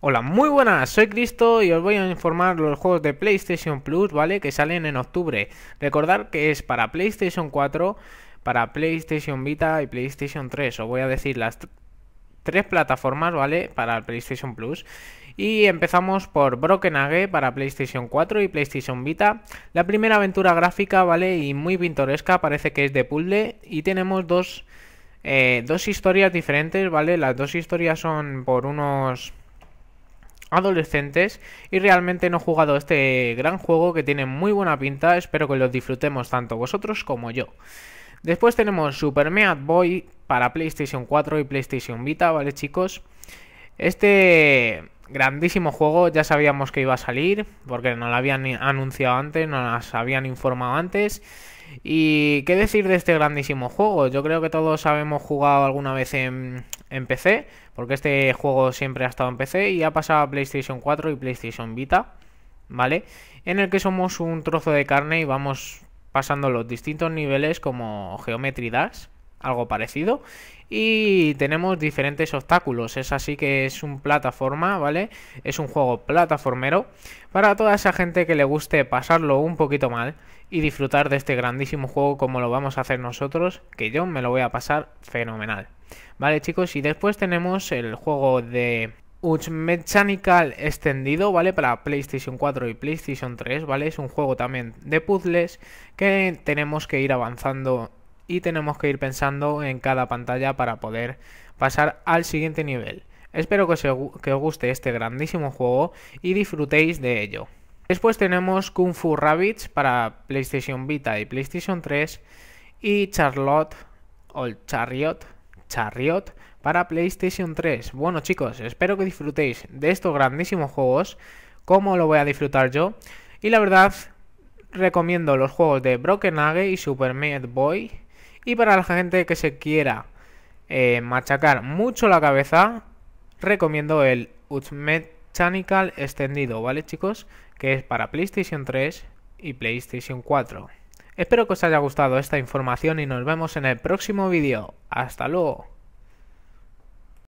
Hola, muy buenas, soy Cristo y os voy a informar los juegos de PlayStation Plus, ¿vale? Que salen en octubre. Recordar que es para PlayStation 4, para PlayStation Vita y PlayStation 3. Os voy a decir las tres plataformas, ¿vale? Para PlayStation Plus. Y empezamos por Broken Age para PlayStation 4 y PlayStation Vita. La primera aventura gráfica, ¿vale? Y muy pintoresca, parece que es de puzzle. Y tenemos dos, eh, dos historias diferentes, ¿vale? Las dos historias son por unos adolescentes y realmente no he jugado este gran juego que tiene muy buena pinta, espero que lo disfrutemos tanto vosotros como yo. Después tenemos Super Meat Boy para PlayStation 4 y PlayStation Vita, ¿vale chicos? Este grandísimo juego ya sabíamos que iba a salir, porque no lo habían anunciado antes, no nos habían informado antes. ¿Y qué decir de este grandísimo juego? Yo creo que todos habemos jugado alguna vez en en PC, porque este juego siempre ha estado en PC y ha pasado a PlayStation 4 y PlayStation Vita, ¿vale? En el que somos un trozo de carne y vamos pasando los distintos niveles como Geometry Dash, algo parecido, y tenemos diferentes obstáculos, es así que es un plataforma, ¿vale? Es un juego plataformero para toda esa gente que le guste pasarlo un poquito mal y disfrutar de este grandísimo juego como lo vamos a hacer nosotros, que yo me lo voy a pasar fenomenal. Vale chicos, y después tenemos el juego de Uch Mechanical extendido, ¿vale? Para PlayStation 4 y PlayStation 3, ¿vale? Es un juego también de puzzles que tenemos que ir avanzando y tenemos que ir pensando en cada pantalla para poder pasar al siguiente nivel. Espero que os, guste este grandísimo juego y disfrutéis de ello. Después tenemos Kung Fu Rabbits para PlayStation Vita y PlayStation 3 y Charlotte o Chariot Chariot para PlayStation 3. Bueno chicos, espero que disfrutéis de estos grandísimos juegos, como lo voy a disfrutar yo. Y la verdad, recomiendo los juegos de Broken Age y Super Meat Boy. Y para la gente que se quiera eh, machacar mucho la cabeza, recomiendo el utsmechanical Mechanical extendido, ¿vale chicos? Que es para PlayStation 3 y PlayStation 4. Espero que os haya gustado esta información y nos vemos en el próximo vídeo. Hasta luego.